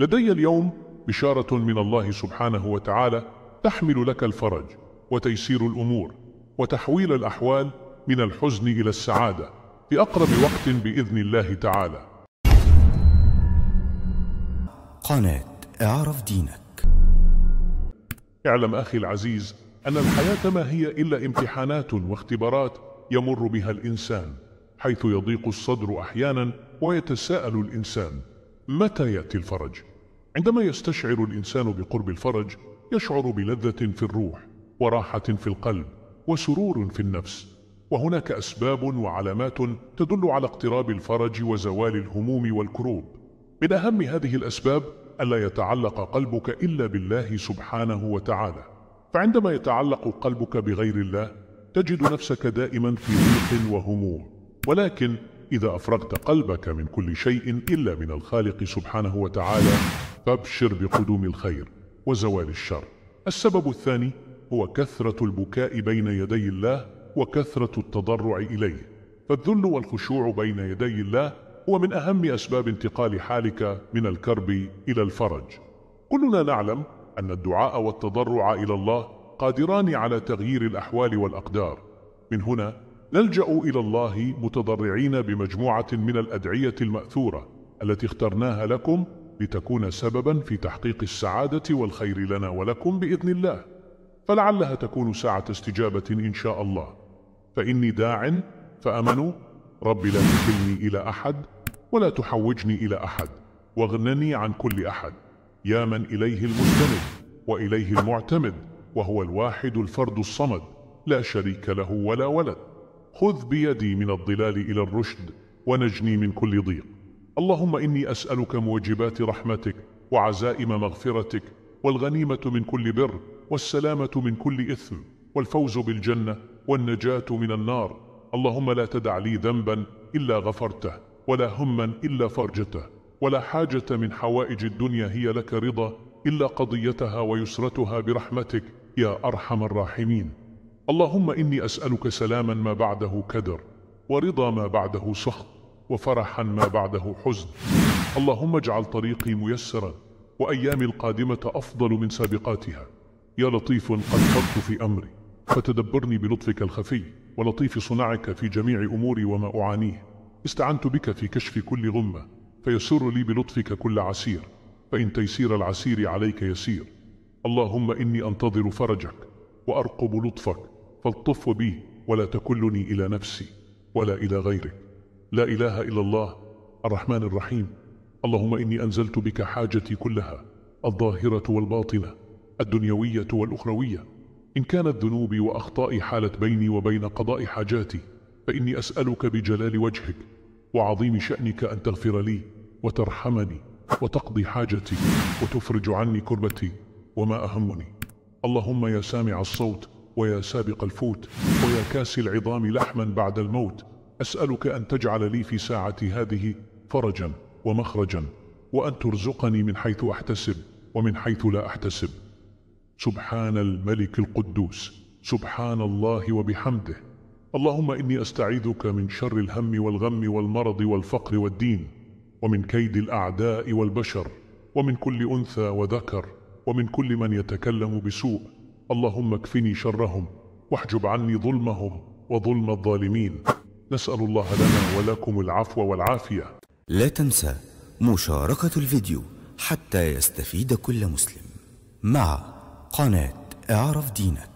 لدي اليوم بشارة من الله سبحانه وتعالى تحمل لك الفرج وتيسير الأمور وتحويل الأحوال من الحزن إلى السعادة في أقرب وقت بإذن الله تعالى قناة اعرف دينك اعلم أخي العزيز أن الحياة ما هي إلا امتحانات واختبارات يمر بها الإنسان حيث يضيق الصدر أحيانا ويتساءل الإنسان متى يأتي الفرج؟ عندما يستشعر الإنسان بقرب الفرج يشعر بلذة في الروح وراحة في القلب وسرور في النفس وهناك أسباب وعلامات تدل على اقتراب الفرج وزوال الهموم والكروب من أهم هذه الأسباب ألا يتعلق قلبك إلا بالله سبحانه وتعالى فعندما يتعلق قلبك بغير الله تجد نفسك دائما في ضيق وهموم ولكن إذا أفرغت قلبك من كل شيء إلا من الخالق سبحانه وتعالى فابشر بقدوم الخير وزوال الشر السبب الثاني هو كثرة البكاء بين يدي الله وكثرة التضرع إليه فالذل والخشوع بين يدي الله هو من أهم أسباب انتقال حالك من الكرب إلى الفرج كلنا نعلم أن الدعاء والتضرع إلى الله قادران على تغيير الأحوال والأقدار من هنا نلجأ إلى الله متضرعين بمجموعة من الأدعية المأثورة التي اخترناها لكم لتكون سببا في تحقيق السعادة والخير لنا ولكم بإذن الله فلعلها تكون ساعة استجابة إن شاء الله فإني داع فأمنوا رب لا تكلني إلى أحد ولا تحوجني إلى أحد واغنني عن كل أحد يا من إليه المستند وإليه المعتمد وهو الواحد الفرد الصمد لا شريك له ولا ولد خذ بيدي من الضلال إلى الرشد ونجني من كل ضيق اللهم إني أسألك موجبات رحمتك وعزائم مغفرتك والغنيمة من كل بر والسلامة من كل إثم والفوز بالجنة والنجاة من النار اللهم لا تدع لي ذنبا إلا غفرته ولا هما إلا فرجته ولا حاجة من حوائج الدنيا هي لك رضا إلا قضيتها ويسرتها برحمتك يا أرحم الراحمين اللهم إني أسألك سلاما ما بعده كدر ورضا ما بعده سخط وفرحا ما بعده حزن اللهم اجعل طريقي ميسرا وأيامي القادمة أفضل من سابقاتها يا لطيف قد فرت في أمري فتدبرني بلطفك الخفي ولطيف صنعك في جميع أموري وما أعانيه استعنت بك في كشف كل غمة فيسر لي بلطفك كل عسير فإن تيسير العسير عليك يسير اللهم إني أنتظر فرجك وأرقب لطفك فالطف بي ولا تكلني إلى نفسي ولا إلى غيرك لا إله إلا الله الرحمن الرحيم اللهم إني أنزلت بك حاجتي كلها الظاهرة والباطنة الدنيوية والأخروية إن كانت ذنوبي وأخطائي حالت بيني وبين قضاء حاجاتي فإني أسألك بجلال وجهك وعظيم شأنك أن تغفر لي وترحمني وتقضي حاجتي وتفرج عني كربتي وما أهمني اللهم يا سامع الصوت ويا سابق الفوت ويا كاسي العظام لحما بعد الموت أسألك أن تجعل لي في ساعتي هذه فرجا ومخرجا وأن ترزقني من حيث أحتسب ومن حيث لا أحتسب سبحان الملك القدوس سبحان الله وبحمده اللهم إني أستعيذك من شر الهم والغم والمرض والفقر والدين ومن كيد الأعداء والبشر ومن كل أنثى وذكر ومن كل من يتكلم بسوء اللهم اكفني شرهم واحجب عني ظلمهم وظلم الظالمين نسأل الله لنا ولكم العفو والعافية لا تنسى مشاركة الفيديو حتى يستفيد كل مسلم مع قناة اعرف دينك